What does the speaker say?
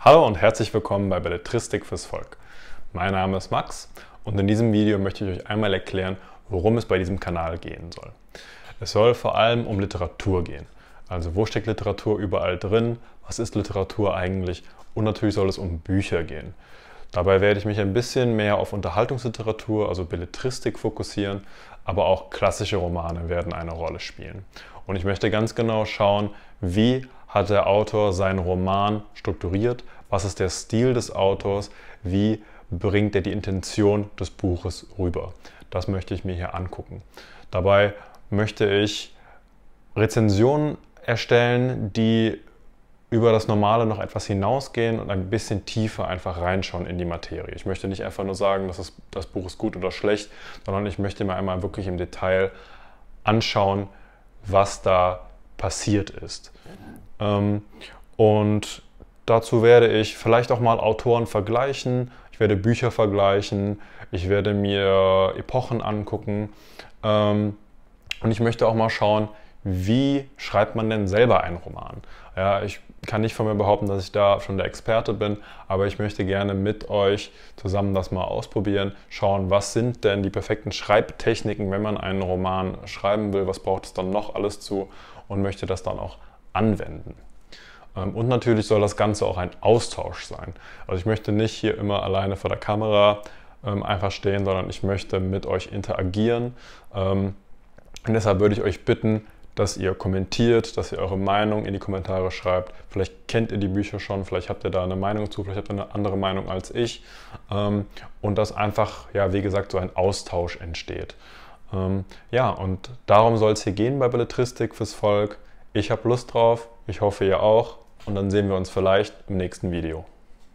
Hallo und herzlich willkommen bei Belletristik fürs Volk. Mein Name ist Max und in diesem Video möchte ich euch einmal erklären, worum es bei diesem Kanal gehen soll. Es soll vor allem um Literatur gehen. Also wo steckt Literatur überall drin? Was ist Literatur eigentlich? Und natürlich soll es um Bücher gehen. Dabei werde ich mich ein bisschen mehr auf Unterhaltungsliteratur, also Belletristik fokussieren, aber auch klassische Romane werden eine Rolle spielen. Und ich möchte ganz genau schauen, wie hat der Autor seinen Roman strukturiert, was ist der Stil des Autors, wie bringt er die Intention des Buches rüber. Das möchte ich mir hier angucken. Dabei möchte ich Rezensionen erstellen, die über das Normale noch etwas hinausgehen und ein bisschen tiefer einfach reinschauen in die Materie. Ich möchte nicht einfach nur sagen, dass das Buch ist gut oder schlecht, sondern ich möchte mir einmal wirklich im Detail anschauen, was da passiert ist. Ähm, und dazu werde ich vielleicht auch mal Autoren vergleichen, ich werde Bücher vergleichen, ich werde mir Epochen angucken ähm, und ich möchte auch mal schauen, wie schreibt man denn selber einen Roman? Ja, ich kann nicht von mir behaupten, dass ich da schon der Experte bin, aber ich möchte gerne mit euch zusammen das mal ausprobieren, schauen, was sind denn die perfekten Schreibtechniken, wenn man einen Roman schreiben will, was braucht es dann noch alles zu und möchte das dann auch anwenden. Ähm, und natürlich soll das Ganze auch ein Austausch sein. Also ich möchte nicht hier immer alleine vor der Kamera ähm, einfach stehen, sondern ich möchte mit euch interagieren. Ähm, und deshalb würde ich euch bitten, dass ihr kommentiert, dass ihr eure Meinung in die Kommentare schreibt. Vielleicht kennt ihr die Bücher schon, vielleicht habt ihr da eine Meinung zu, vielleicht habt ihr eine andere Meinung als ich. und dass einfach, ja, wie gesagt, so ein Austausch entsteht. ja, und darum soll es hier gehen bei Belletristik fürs Volk. Ich habe Lust drauf, ich hoffe ihr auch und dann sehen wir uns vielleicht im nächsten Video.